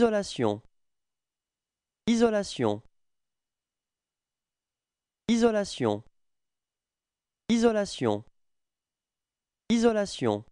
Isolation. Isolation. Isolation. Isolation. Isolation.